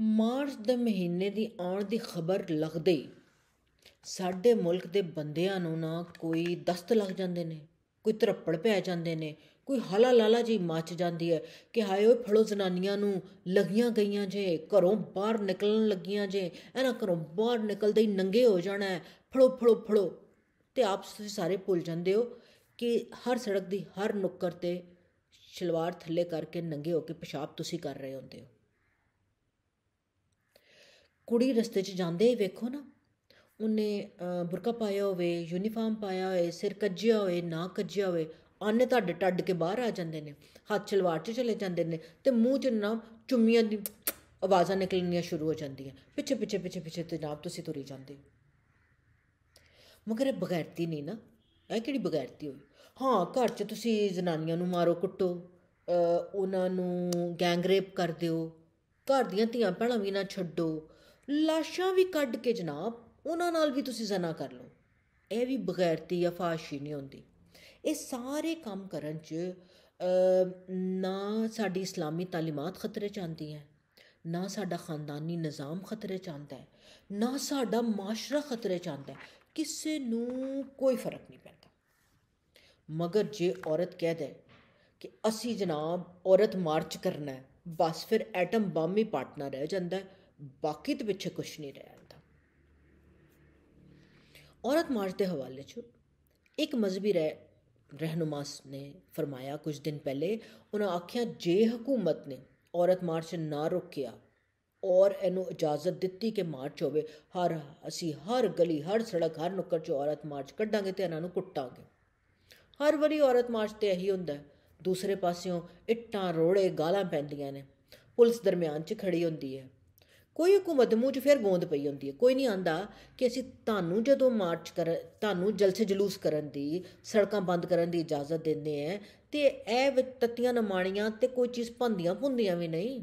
March ਦੇ ਮਹੀਨੇ ਦੀ ਆਉਣ ਦੀ ਖਬਰ ਲੱਗਦੇ ਸਾਡੇ ਮੁਲਕ ਦੇ ਬੰਦਿਆਂ ਨੂੰ ਨਾ ਕੋਈ ਦਸਤ ਲੱਗ ਜਾਂਦੇ ਨੇ ਕੋਈ ਤਰੱਪੜ ਪੈ ਜਾਂਦੇ ਨੇ ਕੋਈ ਹਲਾ ਲਾਲਾ ਜੀ ਮੱਚ ਜਾਂਦੀ ਹੈ ਕਿ ਹਾਏ ਓਏ ਫੜੋ ਜ਼ਨਾਨੀਆਂ ਨੂੰ ਲਗੀਆਂ ਗਈਆਂ ਜੇ ਘਰੋਂ ਬਾਹਰ ਨਿਕਲਣ ਲੱਗੀਆਂ ਜੇ ਇਹਨਾਂ ਘਰੋਂ ਬਾਹਰ ਨਿਕਲਦੇ ਹੀ ਨੰਗੇ ਹੋ ਜਾਣਾ ਫੜੋ ਫੜੋ ਫੜੋ ਤੇ ਆਪ ਤੁਸੀਂ ਸਾਰੇ ਭੁੱਲ ਜਾਂਦੇ ਹੋ ਕਿ ਹਰ ਸੜਕ ਦੀ ਹਰ ਨੁੱਕਰ ਤੇ ਸ਼ਲਵਾਰ ਥੱਲੇ ਕਰਕੇ ਨੰਗੇ ਹੋ ਕੇ ਪਿਸ਼ਾਬ ਤੁਸੀਂ ਕਰ ਰਹੇ ਹੁੰਦੇ ਹੋ ਕੁੜੀ ਰਸਤੇ 'ਚ ਜਾਂਦੇ ਵੇਖੋ ਨਾ ਉਹਨੇ ਬੁਰਕਾ ਪਾਇਆ ਹੋਵੇ ਯੂਨੀਫਾਰਮ ਪਾਇਆ ਹੋਵੇ ਸਿਰ ਕੱਜਿਆ ਹੋਵੇ ਨਾ ਕੱਜਿਆ ਹੋਵੇ ਆਨੇ ਤੁਹਾਡੇ ਟੱਡ ਕੇ ਬਾਹਰ ਆ ਜਾਂਦੇ ਨੇ ਹੱਥ ਛਲਵਾਰ 'ਚ ਚਲੇ ਜਾਂਦੇ ਨੇ ਤੇ ਮੂੰਹ 'ਚ ਨਾ ਚੁੰਮੀਆਂ ਦੀ ਆਵਾਜ਼ਾਂ ਨਿਕਲਣੀਆਂ ਸ਼ੁਰੂ ਹੋ ਜਾਂਦੀਆਂ ਪਿੱਛੇ ਪਿੱਛੇ ਪਿੱਛੇ ਪਿੱਛੇ ਤੇ ਜਨਾਬ ਤੁਸੀਂ ਤੁਰੀ ਜਾਂਦੇ ਹੋ ਮਗਰ ਇਹ ਬਗੈਰਤੀ ਨਹੀਂ ਨਾ ਇਹ ਕਿਹੜੀ ਬਗੈਰਤੀ ਹੋਈ ਹਾਂ ਘਰ 'ਚ ਤੁਸੀਂ ਜਨਾਨੀਆਂ ਨੂੰ ਮਾਰੋ ਕੁੱਟੋ ਉਹਨਾਂ ਨੂੰ ਗੈਂਗ ਰੇਪ ਕਰ ਦਿਓ ਘਰ ਦੀਆਂ ਧੀਆਂ ਭੈਣਾਂ ਵੀ ਨਾ ਛੱਡੋ ਲਾਸ਼ਾਂ ਵੀ ਕੱਢ ਕੇ ਜਨਾਬ ਉਹਨਾਂ ਨਾਲ ਵੀ ਤੁਸੀਂ ਜ਼ਨਾ ਕਰ ਲਓ ਇਹ ਵੀ ਬਗੈਰਤੀ ਜਾਂ ਫਾਸ਼ੀ ਨਹੀਂ ਹੁੰਦੀ ਇਹ ਸਾਰੇ ਕੰਮ ਕਰਨ 'ਚ ਨਾ ਸਾਡੀ ਇਸਲਾਮੀ ਤਾਲੀਮਾਤ ਖਤਰੇ 'ਚ ਆਂਦੀ ਹੈ ਨਾ ਸਾਡਾ ਖਾਨਦਾਨੀ ਨਿਜ਼ਾਮ ਖਤਰੇ 'ਚ ਆਂਦਾ ਹੈ ਨਾ ਸਾਡਾ ਮਾਸ਼ਰਾ ਖਤਰੇ 'ਚ ਆਂਦਾ ਹੈ ਕਿਸੇ ਨੂੰ ਕੋਈ ਫਰਕ ਨਹੀਂ ਪੈਂਦਾ ਮਗਰ ਜੇ ਔਰਤ ਕਹਿ ਦੇ ਕਿ ਅਸੀਂ ਜਨਾਬ ਔਰਤ ਮਾਰਚ ਕਰਨਾ ਹੈ ਬਸ ਫਿਰ ਐਟਮ ਬੰਬ ਹੀ ਪਾਟਣਾ ਰਹਿ ਜਾਂਦਾ ਹੈ ਬਾਕੀ ਤੇ ਪਿੱਛੇ ਕੁਝ ਨਹੀਂ ਰਹਿ ਜਾਂਦਾ ਔਰਤ ਮਾਰਚ ਦੇ ਹਵਾਲੇ 'ਚ ਇੱਕ ਮਜ਼ਬੀ ਰਹਿ ਰਹਿਨੁਮਾਸ ਨੇ ਫਰਮਾਇਆ ਕੁਝ ਦਿਨ ਪਹਿਲੇ ਉਹਨਾਂ ਆਖਿਆ ਜੇ ਹਕੂਮਤ ਨੇ ਔਰਤ ਮਾਰਚ ਨਾ ਰੋਕਿਆ ਔਰ ਇਹਨੂੰ ਇਜਾਜ਼ਤ ਦਿੱਤੀ ਕਿ ਮਾਰਚ ਹੋਵੇ ਹਰ ਅਸੀਂ ਹਰ ਗਲੀ ਹਰ ਸੜਕ ਹਰ ਨੁੱਕਰ 'ਚ ਔਰਤ ਮਾਰਚ ਕੱਢਾਂਗੇ ਤੇ ਇਹਨਾਂ ਨੂੰ ਕੁੱਟਾਂਗੇ ਹਰ ਵਾਰੀ ਔਰਤ ਮਾਰਚ ਤੇ ਇਹੀ ਹੁੰਦਾ ਦੂਸਰੇ ਪਾਸਿਓਂ ਇੱਟਾਂ ਰੋੜੇ ਗਾਲਾਂ ਪੈਂਦੀਆਂ ਨੇ ਪੁਲਿਸ ਦਰਮਿਆਨ 'ਚ ਖੜੀ ਹੁੰਦੀ ਹੈ ਕੋਈ ਹਕੂਮਤ ਮੂੰਹ 'ਚ ਫਿਰ ਗੋਂਦ ਪਈ ਹੁੰਦੀ ਹੈ ਕੋਈ ਨਹੀਂ ਆਂਦਾ ਕਿ ਅਸੀਂ ਤੁਹਾਨੂੰ ਜਦੋਂ ਮਾਰਚ ਕਰ ਤੁਹਾਨੂੰ ਜਲਸੇ ਜਲੂਸ ਕਰਨ ਦੀ ਸੜਕਾਂ ਬੰਦ ਕਰਨ ਦੀ ਇਜਾਜ਼ਤ ਦਿੰਦੇ ਆ ਤੇ ਇਹ ਵਿੱਚ ਤੱਤੀਆਂ ਨਮਾਣੀਆਂ ਤੇ ਕੋਈ ਚੀਜ਼ ਭੰਦੀਆਂ ਭੁੰਦੀਆਂ ਵੀ ਨਹੀਂ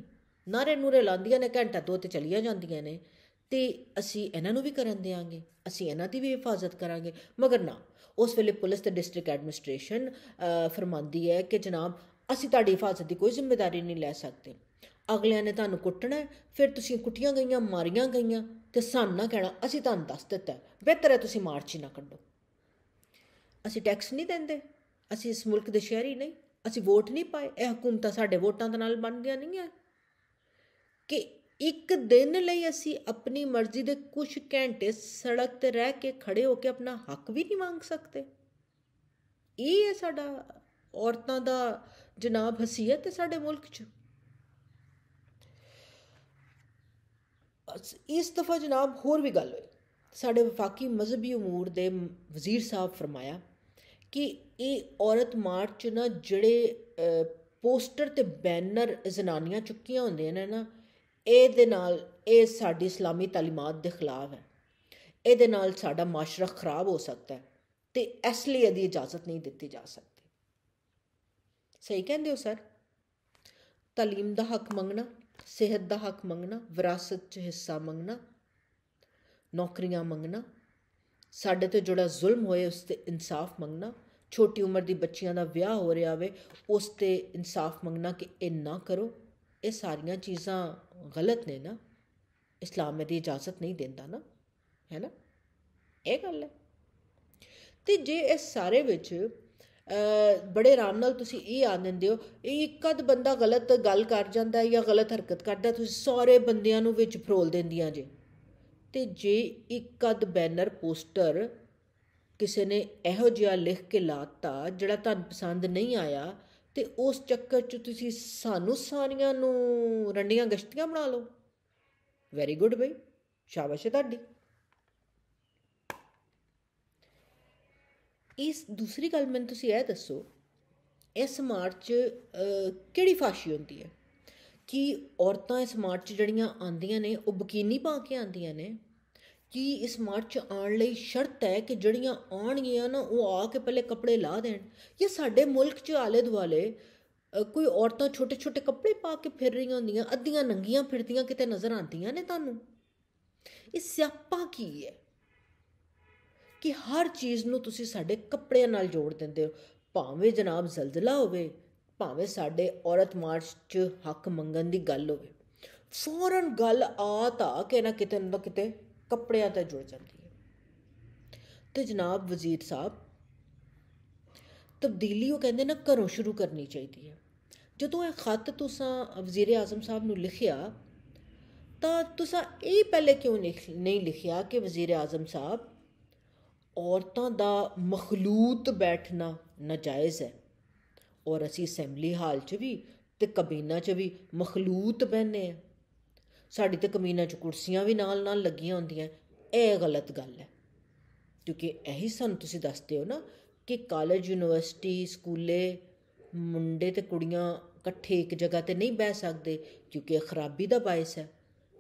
ਨਾਰੇ ਨੂਰੇ ਲਾਉਂਦੀਆਂ ਨੇ ਘੰਟਾ ਦੋ ਤੇ ਚਲੀਆਂ ਜਾਂਦੀਆਂ ਨੇ ਤੇ ਅਸੀਂ ਇਹਨਾਂ ਨੂੰ ਵੀ ਕਰਨ ਦੇਾਂਗੇ ਅਸੀਂ ਇਹਨਾਂ ਦੀ ਵੀ ਹਿਫਾਜ਼ਤ ਕਰਾਂਗੇ ਮਗਰ ਨਾ ਉਸ ਵੇਲੇ ਪੁਲਿਸ ਤੇ ਡਿਸਟ੍ਰਿਕਟ ਐਡਮਿਨਿਸਟ੍ਰੇਸ਼ਨ ਫਰਮਾਂਦੀ ਹੈ ਕਿ ਜਨਾਬ ਅਸੀਂ ਤੁਹਾਡੀ ਹਿਫਾਜ਼ਤ ਦੀ ਕੋਈ ਜ਼ਿੰਮੇਵਾਰੀ ਨਹੀਂ ਲੈ ਸਕਦੇ ਅਗਲਿਆਂ ਨੇ ਤੁਹਾਨੂੰ ਕੁੱਟਣਾ ਫਿਰ ਤੁਸੀਂ ਕੁੱਟੀਆਂ ਗਈਆਂ ਮਾਰੀਆਂ ਗਈਆਂ ਤੇ ਸਾਨੂੰ ਨਾ ਕਹਿਣਾ ਅਸੀਂ ਤੁਹਾਨੂੰ ਦੱਸ ਦਿੱਤਾ ਬਿਹਤਰ ਹੈ ਤੁਸੀਂ ਮਾਰ ਚੀ ਨਾ ਕੱਢੋ ਅਸੀਂ ਟੈਕਸ ਨਹੀਂ ਦਿੰਦੇ ਅਸੀਂ ਇਸ ਮੁਲਕ ਦੇ ਸ਼ਹਿਰੀ ਨਹੀਂ ਅਸੀਂ ਵੋਟ ਨਹੀਂ ਪਾਏ ਇਹ ਹਕੂਮਤਾਂ ਸਾਡੇ ਵੋਟਾਂ ਦੇ ਨਾਲ ਬਣਦੀਆਂ ਨਹੀਂ ਹੈ ਕਿ ਇੱਕ ਦਿਨ ਲਈ ਅਸੀਂ ਆਪਣੀ ਮਰਜ਼ੀ ਦੇ ਕੁਝ ਘੰਟੇ ਸੜਕ ਤੇ ਰਹਿ ਕੇ ਖੜੇ ਹੋ ਕੇ ਆਪਣਾ ਹੱਕ ਵੀ ਨਹੀਂ ਮੰਗ ਸਕਦੇ ਇਹ ਹੈ ਸਾਡਾ ਔਰਤਾਂ ਦਾ ਜਨਾਬ ਹਸੀਅਤ ਹੈ ਸਾਡੇ ਮੁਲਕ 'ਚ ਇਸ ਦਫਾ ਜਨਾਬ ਹੋਰ ਵੀ ਗੱਲ ਹੋਈ ਸਾਡੇ ਵਫਾਕੀ ਮذਹਬੀ امور ਦੇ ਵਜ਼ੀਰ ਸਾਹਿਬ ਫਰਮਾਇਆ ਕਿ ਇਹ ਔਰਤ ਮਾਰਚ ਨਾ ਜਿਹੜੇ ਪੋਸਟਰ ਤੇ ਬੈਨਰ ਜ਼ਨਾਨੀਆਂ ਚੁੱਕੀਆਂ ਹੁੰਦੀਆਂ ਨੇ ਨਾ ਇਹ ਦੇ ਨਾਲ ਇਹ ਸਾਡੀ ਇਸਲਾਮੀ تعلیمات ਦੇ ਖਿਲਾਫ ਹੈ ਇਹਦੇ ਨਾਲ ਸਾਡਾ ਮਾਸ਼ਰਾ ਖਰਾਬ ਹੋ ਸਕਦਾ ਹੈ ਤੇ ਇਸ ਲਈ ਇਹਦੀ ਇਜਾਜ਼ਤ ਨਹੀਂ ਦਿੱਤੀ ਜਾ ਸਕਦੀ ਸਹੀ ਕਹਿੰਦੇ ਹੋ ਸਰ تعلیم ਦਾ ਹੱਕ ਮੰਗਣਾ ਸਿਹਤ ਦਾ ਹੱਕ ਮੰਗਣਾ ਵਿਰਾਸਤ 'ਚ ਹਿੱਸਾ ਮੰਗਣਾ ਨੌਕਰੀਆਂ ਮੰਗਣਾ ਸਾਡੇ ਤੇ ਜਿਹੜਾ ਜ਼ੁਲਮ ਹੋਏ ਉਸ ਤੇ ਇਨਸਾਫ ਮੰਗਣਾ ਛੋਟੀ ਉਮਰ ਦੀ ਬੱਚੀਆਂ ਦਾ ਵਿਆਹ ਹੋ ਰਿਹਾ ਹੋਵੇ ਉਸ ਤੇ ਇਨਸਾਫ ਮੰਗਣਾ ਕਿ ਇਹ ਨਾ ਕਰੋ ਇਹ ਸਾਰੀਆਂ ਚੀਜ਼ਾਂ ਗਲਤ ਨੇ ਨਾ ਇਸਲਾਮ ਇਹਦੀ ਇਜਾਜ਼ਤ ਨਹੀਂ ਦਿੰਦਾ ਨਾ ਹੈ ਨਾ ਇਹ ਗੱਲ ਹੈ ਤੇ ਜੇ ਇਸ ਸਾਰੇ ਵਿੱਚ ਬੜੇ ਆਰਾਮ ਨਾਲ ਤੁਸੀਂ ਇਹ ਆ ਦਿੰਦੇ ਹੋ ਇਹ ਇੱਕ ਅੱਧ ਬੰਦਾ ਗਲਤ ਗੱਲ ਕਰ ਜਾਂਦਾ ਜਾਂ ਗਲਤ ਹਰਕਤ ਕਰਦਾ ਤੁਸੀਂ ਸਾਰੇ ਬੰਦਿਆਂ ਨੂੰ ਵਿੱਚ ਫਰੋਲ ਦਿੰਦੀਆਂ ਜੇ ਤੇ ਜੇ ਇੱਕ ਅੱਧ ਬੈਨਰ ਪੋਸਟਰ ਕਿਸੇ ਨੇ ਇਹੋ ਜਿਹਾ ਲਿਖ ਕੇ ਲਾਤਾ ਜਿਹੜਾ ਤੁਹਾਨੂੰ ਪਸੰਦ ਨਹੀਂ ਆਇਆ ਤੇ ਉਸ ਚੱਕਰ 'ਚ ਤੁਸੀਂ ਸਾਨੂੰ ਸਾਰੀਆਂ ਨੂੰ ਰੰਡੀਆਂ ਗਸ਼ਤੀਆਂ ਬਣਾ ਲਓ ਵੈਰੀ ਗੁੱਡ ਬਈ ਸ਼ਾਬਾਸ਼ ਤੁਹਾਡੀ ਇਸ ਦੂਸਰੀ ਗੱਲ ਮੈਨੂੰ ਤੁਸੀਂ ਇਹ ਦੱਸੋ ਇਸ ਮਾਰਚ ਕਿਹੜੀ ਫਾਸ਼ੀ ਹੁੰਦੀ ਹੈ ਕਿ ਔਰਤਾਂ ਇਸ ਮਾਰਚ ਜਿਹੜੀਆਂ ਆਉਂਦੀਆਂ ਨੇ ਉਹ ਬਕੀਨੀ ਪਾ ਕੇ ਆਉਂਦੀਆਂ ਨੇ ਕਿ ਇਸ ਮਾਰਚ ਆਉਣ ਲਈ ਸ਼ਰਤ ਹੈ ਕਿ ਜਿਹੜੀਆਂ ਆਉਣਗੀਆਂ ਨਾ ਉਹ ਆ ਕੇ ਪਹਿਲੇ ਕੱਪੜੇ ਲਾ ਦੇਣ ਜਾਂ ਸਾਡੇ ਮੁਲਕ 'ਚ ਆਲੇ ਦੁਆਲੇ ਕੋਈ ਔਰਤਾਂ ਛੋਟੇ-ਛੋਟੇ ਕੱਪੜੇ ਪਾ ਕੇ ਫਿਰ ਰਹੀਆਂ ਹੁੰਦੀਆਂ ਅੱਧੀਆਂ ਨੰਗੀਆਂ ਫਿਰਦੀਆਂ ਕਿਤੇ ਨਜ਼ਰ ਆਉਂਦੀਆਂ ਨੇ ਤੁਹਾਨੂੰ ਇਹ ਸਿਆਪਾ ਕੀ ਹੈ ਕਿ ਹਰ ਚੀਜ਼ ਨੂੰ ਤੁਸੀਂ ਸਾਡੇ ਕੱਪੜਿਆਂ ਨਾਲ ਜੋੜ ਦਿੰਦੇ ਹੋ ਭਾਵੇਂ ਜਨਾਬ ਜ਼ਲਜ਼ਲਾ ਹੋਵੇ ਭਾਵੇਂ ਸਾਡੇ ਔਰਤ ਮਾਰਚ 'ਚ ਹੱਕ ਮੰਗਣ ਦੀ ਗੱਲ ਹੋਵੇ ਫੌਰਨ ਗੱਲ ਆ ਤਾਂ ਕਿ ਨਾ ਕਿਤੇ ਨਾ ਕਿਤੇ ਕੱਪੜਿਆਂ ਤੇ ਜੁੜ ਜਾਂਦੀ ਹੈ ਤੇ ਜਨਾਬ ਵਜ਼ੀਰ ਸਾਹਿਬ ਤਬਦੀਲੀ ਉਹ ਕਹਿੰਦੇ ਨਾ ਘਰੋਂ ਸ਼ੁਰੂ ਕਰਨੀ ਚਾਹੀਦੀ ਹੈ ਜਦੋਂ ਇਹ ਖੱਤ ਤੁਸੀਂ ਵਜ਼ੀਰ ਆਜ਼ਮ ਸਾਹਿਬ ਨੂੰ ਲਿਖਿਆ ਤਾਂ ਤੁਸੀਂ ਇਹ ਪਹਿਲੇ ਕਿਉਂ ਨਹੀਂ ਲਿਖਿਆ ਕਿ ਵਜ਼ੀਰ ਆਜ਼ਮ ਸਾਹਿਬ ਔਰਤਾਂ ਦਾ ਮਖਲੂਤ ਬੈਠਣਾ ਨਾਜਾਇਜ਼ ਹੈ ਔਰ ਅਸੀਂ ਅਸੈਂਬਲੀ ਹਾਲ 'ਚ ਵੀ ਤੇ ਕਬੀਨਾ 'ਚ ਵੀ ਮਖਲੂਤ ਬੈਨੇ ਆ ਸਾਡੀ ਤੇ ਕਮੀਨਾ 'ਚ ਕੁਰਸੀਆਂ ਵੀ ਨਾਲ-ਨਾਲ ਲੱਗੀਆਂ ਹੁੰਦੀਆਂ ਇਹ ਗਲਤ ਗੱਲ ਹੈ ਕਿਉਂਕਿ ਇਹੀ ਸਾਨੂੰ ਤੁਸੀਂ ਦੱਸਦੇ ਹੋ ਨਾ ਕਿ ਕਾਲਜ ਯੂਨੀਵਰਸਿਟੀ ਸਕੂਲੇ ਮੁੰਡੇ ਤੇ ਕੁੜੀਆਂ ਇਕੱਠੇ ਇੱਕ ਜਗ੍ਹਾ ਤੇ ਨਹੀਂ ਬਹਿ ਸਕਦੇ ਕਿਉਂਕਿ ਇਹ ਖਰਾਬੀ ਦਾ ਬਾਇਸ ਹੈ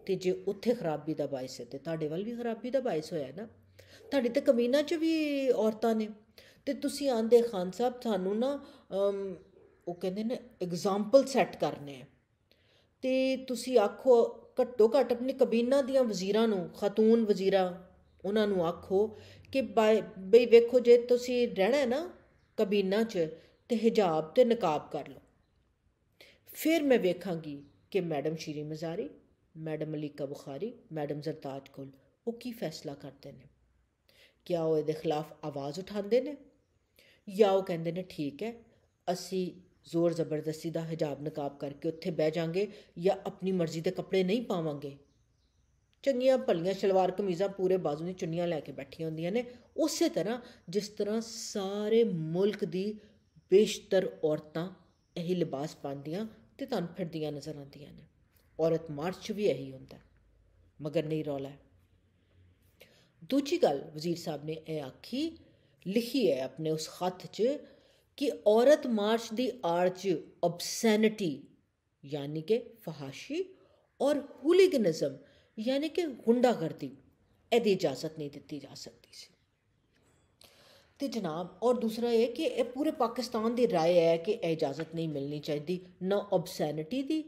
ਤੇ ਜੇ ਉੱਥੇ ਖਰਾਬੀ ਦਾ ਬਾਇਸ ਹੈ ਤੇ ਤੁਹਾਡੇ ਵੱਲ ਵੀ ਖਰਾਬੀ ਦਾ ਬਾਇਸ ਹੋਇਆ ਨਾ ਤੁਹਾਡੇ ਤਾਂ ਕਮੀਨਾ 'ਚ ਵੀ ਔਰਤਾਂ ਨੇ ਤੇ ਤੁਸੀਂ ਆਂਦੇ ਖਾਨ ਸਾਹਿਬ ਤੁਹਾਨੂੰ ਨਾ ਉਹ ਕਹਿੰਦੇ ਨੇ ਐਗਜ਼ਾਮਪਲ ਸੈੱਟ ਕਰਨੇ ਆ ਤੇ ਤੁਸੀਂ ਆਖੋ ਘੱਟੋ ਘੱਟ ਆਪਣੀ ਕਬੀਨਾ ਦੀਆਂ ਵਜ਼ੀਰਾਂ ਨੂੰ ਖਾਤੂਨ ਵਜ਼ੀਰਾ ਉਹਨਾਂ ਨੂੰ ਆਖੋ ਕਿ ਬਈ ਵੇਖੋ ਜੇ ਤੁਸੀਂ ਰਹਿਣਾ ਹੈ ਨਾ ਕਬੀਨਾ 'ਚ ਤੇ ਹਿਜਾਬ ਤੇ ਨਕਾਬ ਕਰ ਲਓ ਫਿਰ ਮੈਂ ਵੇਖਾਂਗੀ ਕਿ madam Shireen Mazari madam Alika Bukhari madam Zartaj ਕੋਲ ਉਹ ਕੀ ਫੈਸਲਾ ਕਰਦੇ ਨੇ ਕਿਆ ਉਹ ਇਹਦੇ ਖਿਲਾਫ ਆਵਾਜ਼ ਉਠਾਉਂਦੇ ਨੇ ਜਾਂ ਉਹ ਕਹਿੰਦੇ ਨੇ ਠੀਕ ਹੈ ਅਸੀਂ ਜ਼ੋਰ ਜ਼ਬਰਦਸਤੀ ਦਾ ਹਿਜਾਬ ਨਕਾਬ ਕਰਕੇ ਉੱਥੇ ਬਹਿ ਜਾਾਂਗੇ ਜਾਂ ਆਪਣੀ ਮਰਜ਼ੀ ਦੇ ਕੱਪੜੇ ਨਹੀਂ ਪਾਵਾਂਗੇ ਚੰਗੀਆਂ ਭਲੀਆਂ ਸ਼ਲਵਾਰ ਕਮੀਜ਼ਾਂ ਪੂਰੇ ਬਾਜ਼ੂ ਦੀ ਚੁੰਨੀਆਂ ਲੈ ਕੇ ਬੈਠੀਆਂ ਹੁੰਦੀਆਂ ਨੇ ਉਸੇ ਤਰ੍ਹਾਂ ਜਿਸ ਤਰ੍ਹਾਂ ਸਾਰੇ ਮੁਲਕ ਦੀ ਬੇਸ਼ਤਰ ਔਰਤਾਂ ਇਹ ਲਿਬਾਸ ਪਾਉਂਦੀਆਂ ਤੇ ਤੁਹਾਨੂੰ ਫਿਰਦੀਆਂ ਨਜ਼ਰ ਆਉਂਦੀਆਂ ਨੇ ਔਰਤ ਮਾਰਚ ਵੀ ਇਹੀ ਹੁੰਦਾ ਮਗਰ ਨਹੀਂ ਰੌਲਾ ਦੂਜੀ ਗੱਲ ਵਜ਼ੀਰ ਸਾਹਿਬ ਨੇ ਇਹ ਆਖੀ ਲਿਖੀ ਹੈ ਆਪਣੇ ਉਸ ਖੱਤ 'ਚ ਕਿ ਔਰਤ ਮਾਰਚ ਦੀ ਆਰਚ ਅਬਸੈਨਿਟੀ ਯਾਨੀ ਕਿ ਫਹਾਸ਼ੀ ਔਰ ਹੂਲੀਗਨਿਜ਼ਮ ਯਾਨੀ ਕਿ ਗੁੰਡਾਗਰਦੀ ਇਹਦੀ ਇਜਾਜ਼ਤ ਨਹੀਂ ਦਿੱਤੀ ਜਾ ਸਕਦੀ ਸੀ ਤੇ ਜਨਾਬ ਔਰ ਦੂਸਰਾ ਇਹ ਕਿ ਇਹ ਪੂਰੇ ਪਾਕਿਸਤਾਨ ਦੀ رائے ਹੈ ਕਿ ਇਹ ਇਜਾਜ਼ਤ ਨਹੀਂ ਮਿਲਣੀ ਚਾਹੀਦੀ ਨਾ ਅਬਸੈਨਿਟੀ ਦੀ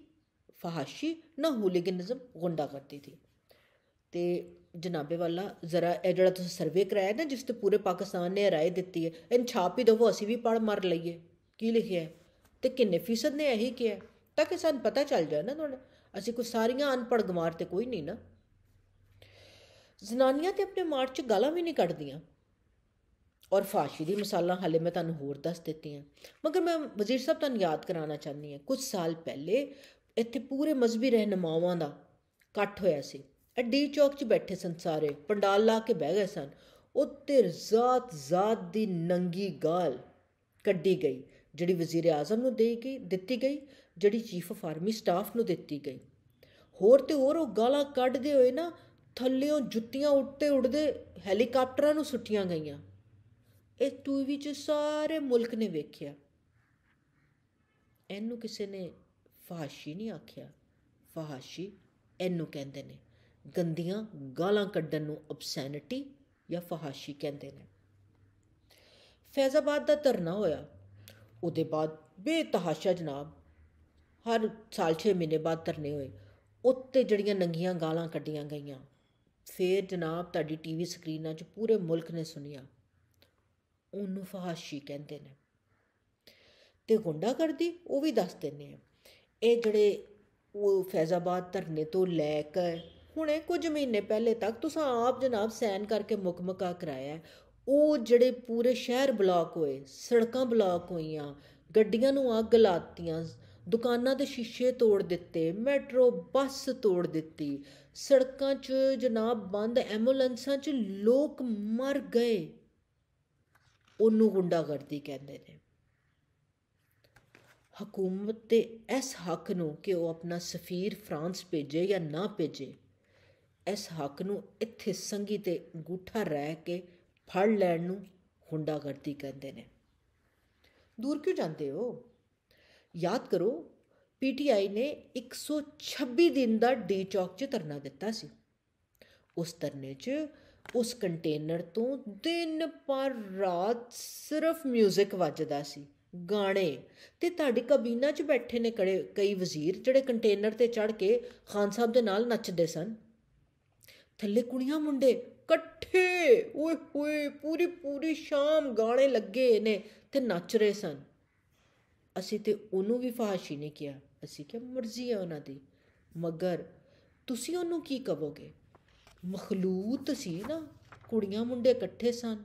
ਫਹਾਸ਼ੀ ਨਾ ਹੂਲੀਗਨਿਜ਼ਮ ਗੁੰਡਾਗਰਦੀ ਦੀ ਤੇ ਜਨਾਬੇ ਵਾਲਾ ਜ਼ਰਾ ਇਹ ਜਿਹੜਾ ਤੁਸੀਂ ਸਰਵੇ ਕਰਾਇਆ ਨਾ ਜਿਸ ਤੇ ਪੂਰੇ ਪਾਕਿਸਤਾਨ ਨੇ ਰਾਏ ਦਿੱਤੀ ਹੈ ਇਹਨ ਛਾਪ ਹੀ ਦਵੋ ਅਸੀਂ ਵੀ ਪੜ ਮਰ ਲਈਏ ਕੀ ਲਿਖਿਆ ਹੈ ਤੇ ਕਿੰਨੇ ਫੀਸਦ ਨੇ ਇਹੀ ਕਿਹਾ ਤਾਂ ਕਿ ਸਾਨੂੰ ਪਤਾ ਚੱਲ ਜਾਏ ਨਾ ਤੁਹਾਨੂੰ ਅਸੀਂ ਕੋਈ ਸਾਰੀਆਂ ਅਨਪੜ ਗਮਾਰ ਤੇ ਕੋਈ ਨਹੀਂ ਨਾ ਜ਼ਨਾਨੀਆਂ ਤੇ ਆਪਣੇ ਮਾਰਚ ਗਾਲਾਂ ਵੀ ਨਹੀਂ ਕੱਢਦੀਆਂ ਔਰ ਫਾਸ਼ੀ ਦੀ ਮਿਸਾਲਾਂ ਹਲੇ ਮੈਂ ਤੁਹਾਨੂੰ ਹੋਰ ਦੱਸ ਦਿੱਤੀਆਂ ਮਗਰ ਮੈਂ ਵਜ਼ੀਰ ਸਾਹਿਬ ਤੁਹਾਨੂੰ ਯਾਦ ਕਰਾਉਣਾ ਚਾਹੁੰਦੀ ਹਾਂ ਕੁਝ ਸਾਲ ਪਹਿਲੇ ਇੱਥੇ ਪੂਰੇ ਮਜ਼ਬੀ ਰਹਿਨਮਾਵਾਂ ਦਾ ਇਕੱਠ ਹੋਇਆ ਸੀ ਅੱਡੀ ਚੌਕ 'ਚ ਬੈਠੇ ਸਨ ਸਾਰੇ ਪੰਡਾਲ ਲਾ ਕੇ ਬਹਿ ਗਏ ਸਨ ਉੱਤੇ ਜ਼ਾਤ ਜ਼ਾਤ ਦੀ ਨੰਗੀ ਗਾਲ ਕੱਢੀ ਗਈ ਜਿਹੜੀ ਵਜ਼ੀਰ ਆਜ਼ਮ ਨੂੰ ਦੇ ਗਈ ਦਿੱਤੀ ਗਈ ਜਿਹੜੀ ਚੀਫ ਆਫ ਆਰਮੀ ਸਟਾਫ ਨੂੰ ਦਿੱਤੀ ਗਈ ਹੋਰ ਤੇ ਹੋਰ ਉਹ ਗਾਲਾਂ ਕੱਢਦੇ ਹੋਏ ਨਾ ਥੱਲਿਓਂ ਜੁੱਤੀਆਂ ਉੱਤੇ ਉੱਡਦੇ ਹੈਲੀਕਾਪਟਰਾਂ ਨੂੰ ਸੁੱਟੀਆਂ ਗਈਆਂ ਇਹ ਟੂਵੀ 'ਚ ਸਾਰੇ ਮੁਲਕ ਨੇ ਵੇਖਿਆ ਇਹਨੂੰ ਕਿਸੇ ਨੇ ਫਾਸ਼ੀ ਨਹੀਂ ਆਖਿਆ ਫਾਸ਼ੀ ਇਹਨੂੰ ਕਹਿੰਦੇ ਨੇ ਗੰਦੀਆਂ ਗਾਲਾਂ ਕੱਢਣ ਨੂੰ ਅਬਸੈਨਿਟੀ ਜਾਂ ਫਹਾਸ਼ੀ ਕਹਿੰਦੇ ਨੇ ਫੈਜ਼ਾਬਾਦ ਦਾ ਧਰਨਾ ਹੋਇਆ ਉਹਦੇ ਬਾਅਦ ਬੇਤਹਾਸ਼ਾ ਜਨਾਬ ਹਰ ਸਾਲ 6 ਮਹੀਨੇ ਬਾਅਦ ਧਰਨੇ ਹੋਏ ਉੱਤੇ ਜਿਹੜੀਆਂ ਨੰਗੀਆਂ ਗਾਲਾਂ ਕੱਢੀਆਂ ਗਈਆਂ ਫੇਰ ਜਨਾਬ ਤੁਹਾਡੀ ਟੀਵੀ ਸਕਰੀਨਾਂ 'ਚ ਪੂਰੇ ਮੁਲਕ ਨੇ ਸੁਨਿਆ ਉਹਨੂੰ ਫਹਾਸ਼ੀ ਕਹਿੰਦੇ ਨੇ ਤੇ ਗੁੰਡਾ ਕਰਦੀ ਉਹ ਵੀ ਦੱਸ ਦਿੰਨੇ ਆ ਇਹ ਜਿਹੜੇ ਉਹ ਫੈਜ਼ਾਬਾਦ ਧਰਨੇ ਤੋਂ ਲੈ ਕੇ ਹੁਣੇ ਕੁਝ ਮਹੀਨੇ ਪਹਿਲੇ ਤੱਕ ਤੁਸੀਂ ਆਪ ਜਨਾਬ ਸੈਨ ਕਰਕੇ ਮੁਕਮਕਾ ਕਰਾਇਆ ਉਹ ਜਿਹੜੇ ਪੂਰੇ ਸ਼ਹਿਰ ਬਲਾਕ ਹੋਏ ਸੜਕਾਂ ਬਲਾਕ ਹੋਈਆਂ ਗੱਡੀਆਂ ਨੂੰ ਅੱਗ ਲਾਤੀਆਂ ਦੁਕਾਨਾਂ ਦੇ ਸ਼ੀਸ਼ੇ ਤੋੜ ਦਿੱਤੇ ਮੈਟਰੋ ਬੱਸ ਤੋੜ ਦਿੱਤੀ ਸੜਕਾਂ 'ਚ ਜਨਾਬ ਬੰਦ ਐਮਬੂਲੈਂਸਾਂ 'ਚ ਲੋਕ ਮਰ ਗਏ ਉਹਨੂੰ ਗੁੰਡਾਗਰਦੀ ਕਹਿੰਦੇ ਨੇ ਹਕੂਮਤ ਤੇ ਇਸ ਹੱਕ ਨੂੰ ਕਿ ਉਹ ਆਪਣਾ ਸਫੀਰ ਫਰਾਂਸ ਭੇਜੇ ਜਾਂ ਨਾ ਭੇਜੇ ਇਸ ਹੱਕ ਨੂੰ ਇੱਥੇ ਸੰਗੀ ਤੇ ਗੂਠਾ ਰਹਿ ਕੇ ਫੜ ਲੈਣ ਨੂੰ ਗੁੰਡਾਗਰਦੀ ਕਹਿੰਦੇ ਨੇ ਦੂਰ ਕਿਉਂ ਜਾਂਦੇ ਹੋ ਯਾਦ ਕਰੋ ਪੀਟੀਆਈ ਨੇ 126 ਦਿਨ ਦਾ ਡੀ ਚੌਕ 'ਚ ਧਰਨਾ ਦਿੱਤਾ ਸੀ ਉਸ ਧਰਨੇ 'ਚ ਉਸ ਕੰਟੇਨਰ ਤੋਂ ਦਿਨ ਪਰ ਰਾਤ ਸਿਰਫ 뮤직 ਵੱਜਦਾ ਸੀ ਗਾਣੇ ਤੇ ਤੁਹਾਡੀ ਕਬੀਨਾ 'ਚ ਬੈਠੇ ਨੇ ਕਈ ਵਜ਼ੀਰ ਜਿਹੜੇ ਕੰਟੇਨਰ ਤੇ ਚੜ ਕੇ ਖਾਨ ਸਾਹਿਬ ਦੇ ਨਾਲ ਨੱਚਦੇ ਸਨ ਥੱਲੇ ਕੁੜੀਆਂ ਮੁੰਡੇ ਇਕੱਠੇ ਓਏ ਹੋਏ ਪੂਰੀ ਪੂਰੀ ਸ਼ਾਮ ਗਾਣੇ ਲੱਗੇ ਨੇ ਤੇ ਨੱਚ ਰਹੇ ਸਨ ਅਸੀਂ ਤੇ ਉਹਨੂੰ ਵੀ ਫਾਸ਼ੀ ਨੇ ਕਿਹਾ ਅਸੀਂ ਕਿ ਮਰਜ਼ੀ ਆ ਉਹਨਾਂ ਦੀ ਮਗਰ ਤੁਸੀਂ ਉਹਨੂੰ ਕੀ ਕਹੋਗੇ ਮਖਲੂਤ ਸੀ ਨਾ ਕੁੜੀਆਂ ਮੁੰਡੇ ਇਕੱਠੇ ਸਨ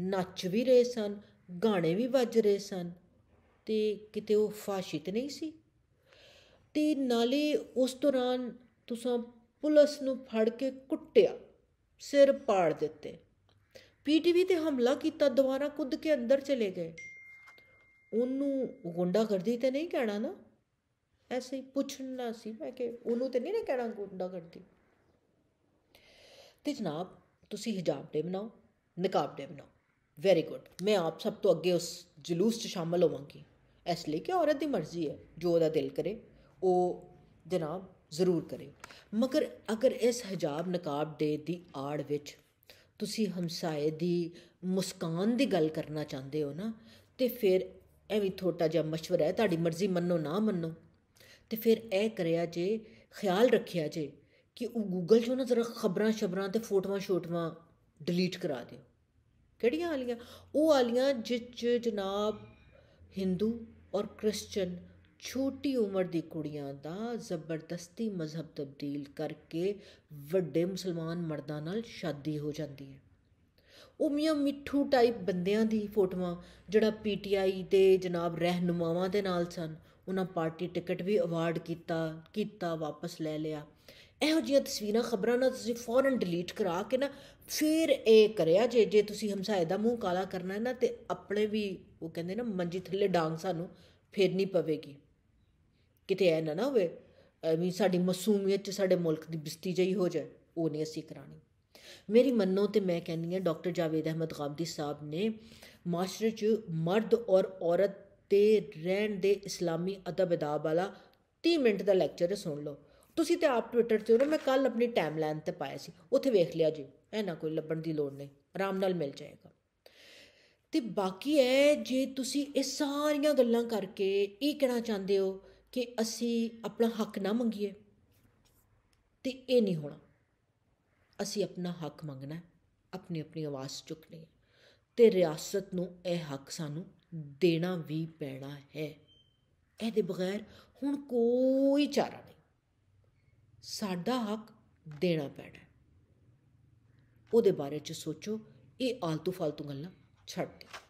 ਨੱਚ ਵੀ ਰਹੇ ਸਨ ਗਾਣੇ ਵੀ ਵੱਜ ਰਹੇ ਸਨ ਤੇ ਕਿਤੇ ਉਹ ਫਾਸ਼ੀ ਤੇ ਨਹੀਂ ਸੀ ਤੇ ਨਾਲੇ ਉਸ ਦੌਰਾਨ ਤੁਸੀਂ ਪੁਲਿਸ ਨੂੰ ਫੜ ਕੇ ਕੁੱਟਿਆ ਸਿਰ ਪਾੜ ਦਿੱਤੇ ਪੀਟੀਵੀ ਤੇ ਹਮਲਾ ਕੀਤਾ ਦੁਬਾਰਾ ਕੁੱਦ ਕੇ ਅੰਦਰ ਚਲੇ ਗਏ ਉਹਨੂੰ ਗੁੰਡਾਗਰਦੀ ਤੇ ਨਹੀਂ ਕਹਿਣਾ ਨਾ ਐਸੇ ਹੀ ਪੁੱਛਣਾ ਸੀ ਮੈਂ ਕਿ ਉਹਨੂੰ ਤੇ ਨਹੀਂ ਕਹਿਣਾ ਗੁੰਡਾਗਰਦੀ ਤੇ ਜਨਾਬ ਤੁਸੀਂ ਹਿਜਾਬ ਦੇ ਬਣਾਓ ਨਕਾਬ ਦੇ ਬਣਾਓ ਵੈਰੀ ਗੁੱਡ ਮੈਂ ਆਪ ਸਭ ਤੋਂ ਅੱਗੇ ਉਸ ਜਲੂਸ 'ਚ ਸ਼ਾਮਲ ਹੋਵਾਂਗੀ ਐਸ ਲਈ ਕਿ ਔਰਤ ਦੀ ਮਰਜ਼ੀ ਹੈ ਜੋ ਉਹਦਾ ਦਿਲ ਕਰੇ ਉਹ ਜਨਾਬ ਜ਼ਰੂਰ ਕਰਿਓ ਮਗਰ ਅਗਰ ਇਸ ਹਿਜਾਬ ਨਕਾਬ ਦੇ ਦੀ ਆੜ ਵਿੱਚ ਤੁਸੀਂ ਹਮਸਾਏ ਦੀ ਮੁਸਕਾਨ ਦੀ ਗੱਲ ਕਰਨਾ ਚਾਹੁੰਦੇ ਹੋ ਨਾ ਤੇ ਫਿਰ ਵੀ ਥੋਟਾ ਜਿਹਾ مشਵਰਾ ਹੈ ਤੁਹਾਡੀ ਮਰਜ਼ੀ ਮੰਨੋ ਨਾ ਮੰਨੋ ਤੇ ਫਿਰ ਇਹ ਕਰਿਆ ਜੇ ਖਿਆਲ ਰੱਖਿਆ ਜੇ ਕਿ ਉਹ ਗੂਗਲ ਚੋਂ ਨਾ ਜ਼ਰਾ ਖਬਰਾਂ ਸ਼ਬਰਾਂ ਤੇ ਫੋਟੋਆਂ ਛੋਟਵਾਂ ਡਿਲੀਟ ਕਰਾ ਦਿਓ ਕਿਹੜੀਆਂ ਆਲੀਆਂ ਉਹ ਆਲੀਆਂ ਜਿੱਚ ਜਨਾਬ ਹਿੰਦੂ ਔਰ ਕ੍ਰਿਸਚੀਅਨ ਛੋਟੀ ਉਮਰ ਦੀ ਕੁੜੀਆਂ ਦਾ ਜ਼ਬਰਦਸਤੀ ਮਜ਼ਹਬ ਤਬਦੀਲ ਕਰਕੇ ਵੱਡੇ ਮੁਸਲਮਾਨ ਮਰਦਾਂ ਨਾਲ ਸ਼ਾਦੀ ਹੋ ਜਾਂਦੀ ਹੈ ਉਹ ਮੀਆਂ ਮਿੱਠੂ ਟਾਈਪ ਬੰਦਿਆਂ ਦੀ ਫੋਟੋਆਂ ਜਿਹੜਾ ਪੀਟੀਆਈ ਦੇ ਜਨਾਬ ਰਹਿਨੁਮਾਵਾਂ ਦੇ ਨਾਲ ਸਨ ਉਹਨਾਂ ਪਾਰਟੀ ਟਿਕਟ ਵੀ ਅਵਾਰਡ ਕੀਤਾ ਕੀਤਾ ਵਾਪਸ ਲੈ ਲਿਆ ਇਹੋ ਜਿਹੀਆਂ ਤਸਵੀਰਾਂ ਖਬਰਾਂ ਨਾਲ ਤੁਸੀਂ ਫੌਰਨ ਡਿਲੀਟ ਕਰਾ ਕੇ ਨਾ ਫਿਰ ਇਹ ਕਰਿਆ ਜੇ ਜੇ ਤੁਸੀਂ ਹਮਸਾਇਆ ਦਾ ਮੂੰਹ ਕਾਲਾ ਕਰਨਾ ਹੈ ਨਾ ਤੇ ਆਪਣੇ ਵੀ ਉਹ ਕਹਿੰਦੇ ਨਾ ਮੰਜੀ ਥੱਲੇ ਡਾਂਗ ਸਾਨੂੰ ਫੇਰਨੀ ਪਵੇਗੀ ਕਿਤੇ ਐ ਨਾ ਨਾ ਹੋਵੇ ਵੀ ਸਾਡੀ ਮਾਸੂਮੀਅਤ 'ਚ ਸਾਡੇ ਮੁਲਕ ਦੀ ਬਿਸਤੀ ਜਈ ਹੋ ਜਾਏ ਉਹ ਨਹੀਂ ਅਸੀਂ ਕਰਾਣੀ ਮੇਰੀ ਮੰਨੋ ਤੇ ਮੈਂ ਕਹਿੰਨੀ ਆ ਡਾਕਟਰ ਜਾਵੇਦ ਅਹਿਮਦ ਗਾਬਦੀ ਸਾਹਿਬ ਨੇ ਮਾਸ਼ਰੇ 'ਚ ਮਰਦ ਔਰ ਔਰਤ ਤੇ ਰਹਿਣ ਦੇ ਇਸਲਾਮੀ ਅਦਬ ਅਦਾਬ ਵਾਲਾ 30 ਮਿੰਟ ਦਾ ਲੈਕਚਰ ਸੁਣ ਲਓ ਤੁਸੀਂ ਤੇ ਆਪ ਟਵਿੱਟਰ ਤੇ ਹੋ ਮੈਂ ਕੱਲ ਆਪਣੀ ਟਾਈਮਲਾਈਨ ਤੇ ਪਾਇਆ ਸੀ ਉੱਥੇ ਵੇਖ ਲਿਆ ਜੀ ਐ ਨਾ ਕੋਈ ਲੱਭਣ ਦੀ ਲੋੜ ਨਹੀਂ ਆਰਾਮ ਨਾਲ ਮਿਲ ਜਾਏਗਾ ਤੇ ਬਾਕੀ ਹੈ ਜੇ ਤੁਸੀਂ ਇਹ ਸਾਰੀਆਂ ਗੱਲਾਂ ਕਰਕੇ ਇਹ ਕਹਿਣਾ ਚਾਹੁੰਦੇ ਹੋ ਕਿ ਅਸੀਂ ਆਪਣਾ ਹੱਕ ਨਾ ਮੰਗੀਏ ਤੇ ਇਹ ਨਹੀਂ ਹੋਣਾ ਅਸੀਂ ਆਪਣਾ ਹੱਕ ਮੰਗਣਾ ਆਪਣੀ ਆਪਣੀ ਆਵਾਜ਼ ਚੁੱਕਣੀ ਹੈ ਤੇ ਰਿਆਸਤ ਨੂੰ ਇਹ ਹੱਕ ਸਾਨੂੰ ਦੇਣਾ ਵੀ ਪੈਣਾ ਹੈ ਇਹਦੇ ਬਗੈਰ ਹੁਣ ਕੋਈ ਚਾਰਾ ਨਹੀਂ ਸਾਡਾ ਹੱਕ ਦੇਣਾ ਪੈਣਾ ਉਹਦੇ ਬਾਰੇ ਚ ਸੋਚੋ ਇਹ ਆਲਤੂ ਫਾਲਤੂ ਗੱਲਾਂ ਛੱਡ ਦਿਓ